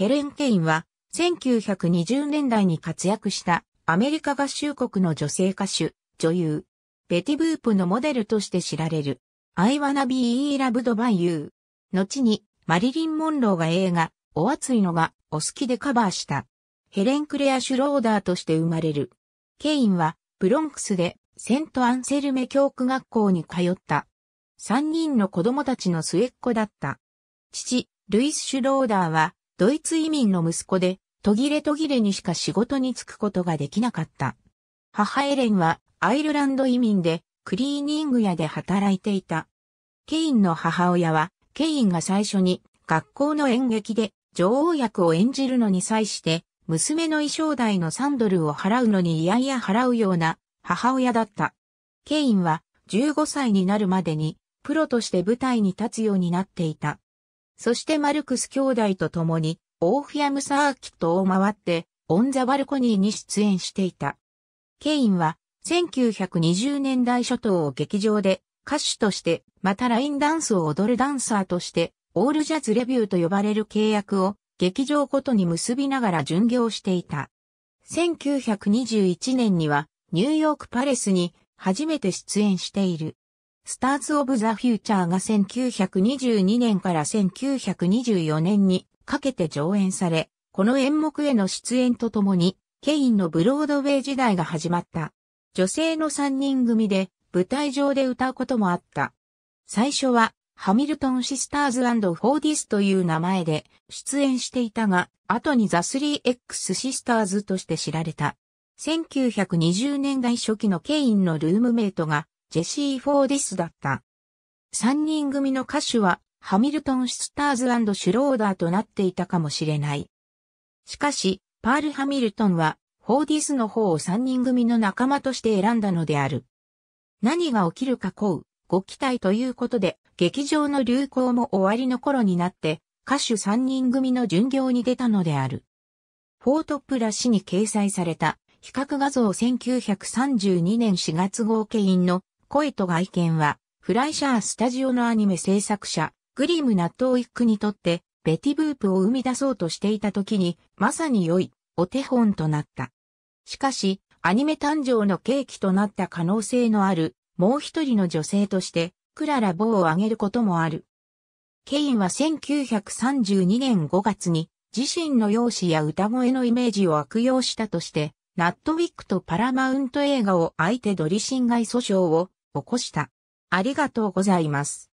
ヘレン・ケインは、1920年代に活躍したアメリカ合衆国の女性歌手、女優、ベティ・ブープのモデルとして知られる、I wanna be loved by you。後に、マリリン・モンローが映画、お熱いのがお好きでカバーした。ヘレン・クレア・シュローダーとして生まれる。ケインは、ブロンクスで、セント・アンセルメ教区学校に通った。3人の子供たちの末っ子だった。父、ルイス・シュローダーは、ドイツ移民の息子で、途切れ途切れにしか仕事に就くことができなかった。母エレンはアイルランド移民でクリーニング屋で働いていた。ケインの母親は、ケインが最初に学校の演劇で女王役を演じるのに際して、娘の衣装代の3ドルを払うのに嫌々払うような母親だった。ケインは15歳になるまでにプロとして舞台に立つようになっていた。そしてマルクス兄弟と共に、オーフィアムサーキットを回って、オンザバルコニーに出演していた。ケインは、1920年代初頭を劇場で、歌手として、またラインダンスを踊るダンサーとして、オールジャズレビューと呼ばれる契約を、劇場ごとに結びながら巡業していた。1921年には、ニューヨークパレスに初めて出演している。スターズ・オブ・ザ・フューチャーが1922年から1924年にかけて上演され、この演目への出演とともに、ケインのブロードウェイ時代が始まった。女性の3人組で舞台上で歌うこともあった。最初は、ハミルトン・シスターズフォーディスという名前で出演していたが、後にザ・スリー・エックス・シスターズとして知られた。1920年代初期のケインのルームメイトがジェシー・フォーディスだった。三人組の歌手は、ハミルトン・シスターズシュローダーとなっていたかもしれない。しかし、パール・ハミルトンは、フォーディスの方を三人組の仲間として選んだのである。何が起きるかこう、ご期待ということで、劇場の流行も終わりの頃になって、歌手三人組の巡業に出たのである。フォートプラ氏に掲載された、比較画像1932年4月号経員の声と外見は、フライシャースタジオのアニメ制作者、グリム・ナットウィックにとって、ベティブープを生み出そうとしていた時に、まさに良い、お手本となった。しかし、アニメ誕生の契機となった可能性のある、もう一人の女性として、クララ・ボーを挙げることもある。ケインは1932年5月に、自身の容姿や歌声のイメージを悪用したとして、ナットウィックとパラマウント映画を相手取り侵害訴訟を起こした。ありがとうございます。